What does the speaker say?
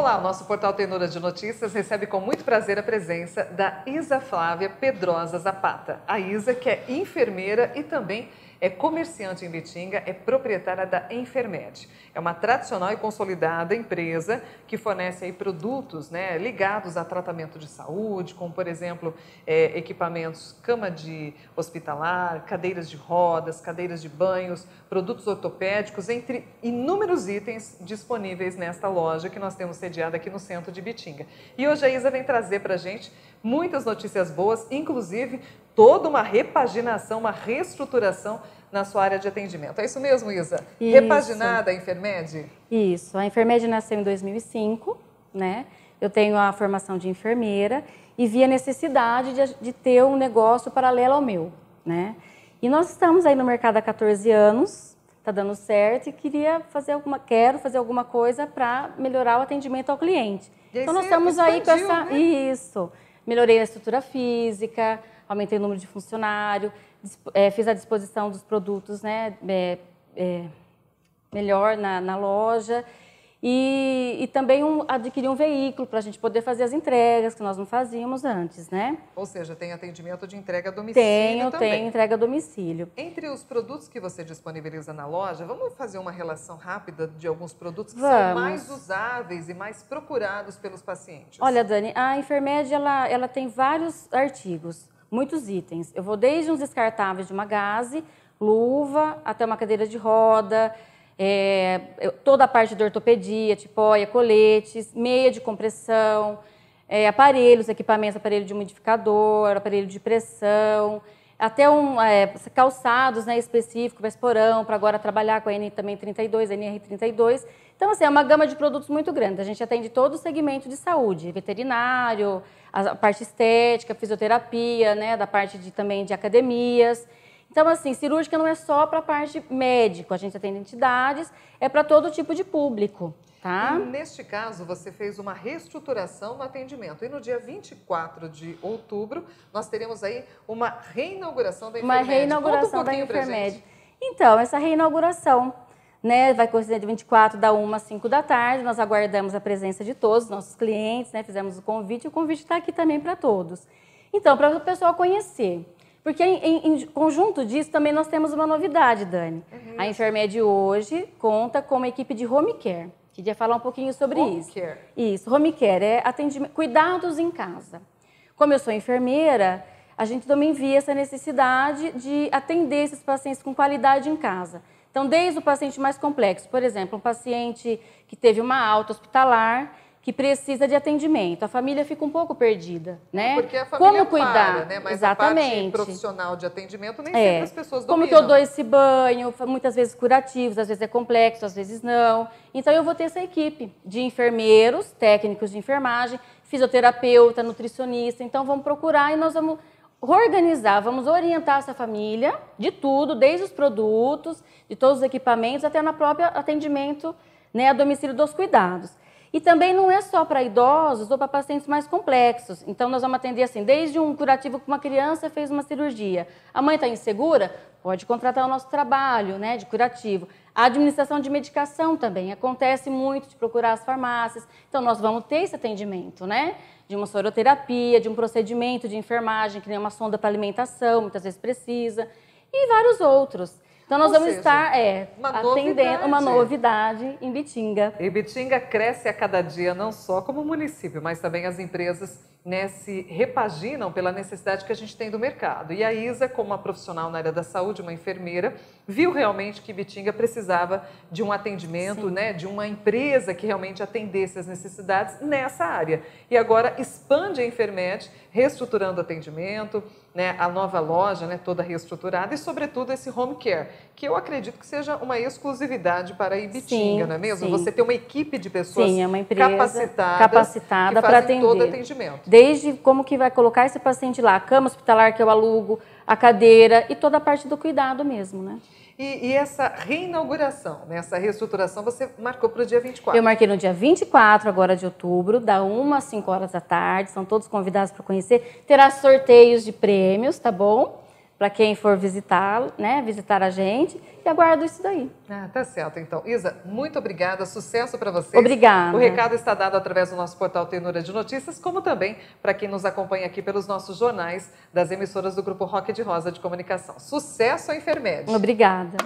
Olá, o nosso portal Tenura de Notícias recebe com muito prazer a presença da Isa Flávia Pedrosa Zapata. A Isa, que é enfermeira e também é comerciante em Bitinga, é proprietária da Enfermed. É uma tradicional e consolidada empresa que fornece aí produtos né, ligados a tratamento de saúde, como, por exemplo, é, equipamentos cama de hospitalar, cadeiras de rodas, cadeiras de banhos, produtos ortopédicos, entre inúmeros itens disponíveis nesta loja que nós temos sediada aqui no centro de Bitinga. E hoje a Isa vem trazer para a gente muitas notícias boas, inclusive toda uma repaginação, uma reestruturação na sua área de atendimento. É isso mesmo, Isa? Isso. Repaginada a Infermed? Isso. A Infermed nasceu em 2005, né? Eu tenho a formação de enfermeira e vi a necessidade de, de ter um negócio paralelo ao meu, né? E nós estamos aí no mercado há 14 anos, está dando certo e queria fazer alguma, quero fazer alguma coisa para melhorar o atendimento ao cliente. Então nós estamos aí com essa né? isso melhorei a estrutura física, aumentei o número de funcionário, é, fiz a disposição dos produtos né, é, é, melhor na, na loja. E, e também um, adquirir um veículo para a gente poder fazer as entregas que nós não fazíamos antes, né? Ou seja, tem atendimento de entrega a domicílio tenho, também. Tenho, entrega a domicílio. Entre os produtos que você disponibiliza na loja, vamos fazer uma relação rápida de alguns produtos que vamos. são mais usáveis e mais procurados pelos pacientes. Olha, Dani, a enfermédia ela, ela tem vários artigos, muitos itens. Eu vou desde uns descartáveis de uma gaze, luva, até uma cadeira de roda, é, toda a parte de ortopedia, tipóia, coletes, meia de compressão, é, aparelhos, equipamentos, aparelho de umidificador, aparelho de pressão, até um, é, calçados né, específico, esporão, para agora trabalhar com a N também 32, NR32. Então, assim, é uma gama de produtos muito grande. A gente atende todo o segmento de saúde, veterinário, a parte estética, fisioterapia, né, da parte de, também de academias. Então, assim, cirúrgica não é só para a parte médico, a gente atende entidades, é para todo tipo de público. Tá? E neste caso, você fez uma reestruturação no atendimento. E no dia 24 de outubro, nós teremos aí uma reinauguração da enfermagem. Uma reinauguração um da enfermagem. Então, essa reinauguração né, vai acontecer de 24 da 1 às 5 da tarde. Nós aguardamos a presença de todos os nossos clientes, né, fizemos o convite. O convite está aqui também para todos. Então, para o pessoal conhecer. Porque em, em, conjunto disso também nós temos uma novidade, Dani. Uhum. A Enfermed hoje conta com uma equipe de home care. Queria falar um pouquinho sobre home isso. Care. Isso, home care é atendimento, cuidados em casa. Como eu sou enfermeira, a gente também via essa necessidade de atender esses pacientes com qualidade em casa. Então, desde o paciente mais complexo, por exemplo, um paciente que teve uma alta hospitalar, que precisa de atendimento. A família fica um pouco perdida, né? É porque a família Como cuidar, para, né? Mas Exatamente. a parte profissional de atendimento nem é. sempre as pessoas dominam. Como que eu dou esse banho? Muitas vezes curativos, às vezes é complexo, às vezes não. Então eu vou ter essa equipe de enfermeiros, técnicos de enfermagem, fisioterapeuta, nutricionista. Então vamos procurar e nós vamos organizar, vamos orientar essa família de tudo, desde os produtos, de todos os equipamentos até na própria atendimento, né, a domicílio dos cuidados. E também não é só para idosos ou para pacientes mais complexos. Então, nós vamos atender assim, desde um curativo que uma criança fez uma cirurgia. A mãe está insegura? Pode contratar o nosso trabalho né, de curativo. A administração de medicação também. Acontece muito de procurar as farmácias. Então, nós vamos ter esse atendimento, né? De uma soroterapia, de um procedimento de enfermagem, que nem uma sonda para alimentação, muitas vezes precisa. E vários outros. Então nós Ou vamos seja, estar é, uma atendendo novidade. uma novidade em Bitinga. E Bitinga cresce a cada dia, não só como município, mas também as empresas né, se repaginam pela necessidade que a gente tem do mercado. E a Isa, como uma profissional na área da saúde, uma enfermeira, viu realmente que Bitinga precisava de um atendimento, né, de uma empresa que realmente atendesse as necessidades nessa área. E agora expande a Enfermed, reestruturando o atendimento, né, a nova loja né, toda reestruturada e, sobretudo, esse home care, que eu acredito que seja uma exclusividade para a Ibitinga, sim, não é mesmo? Sim. Você ter uma equipe de pessoas sim, é uma capacitada, capacitada para atender todo atendimento desde como que vai colocar esse paciente lá, a cama hospitalar que eu alugo, a cadeira e toda a parte do cuidado mesmo, né? E, e essa reinauguração, né, essa reestruturação, você marcou para o dia 24? Eu marquei no dia 24, agora de outubro, da 1 às 5 horas da tarde. São todos convidados para conhecer. Terá sorteios de prêmios, tá bom? para quem for visitar, né, visitar a gente e aguardo isso daí. Ah, tá certo. Então, Isa, muito obrigada, sucesso para vocês. Obrigada. O recado está dado através do nosso portal Tenura de Notícias, como também para quem nos acompanha aqui pelos nossos jornais das emissoras do Grupo Rock de Rosa de Comunicação. Sucesso à Enfermagem. Obrigada.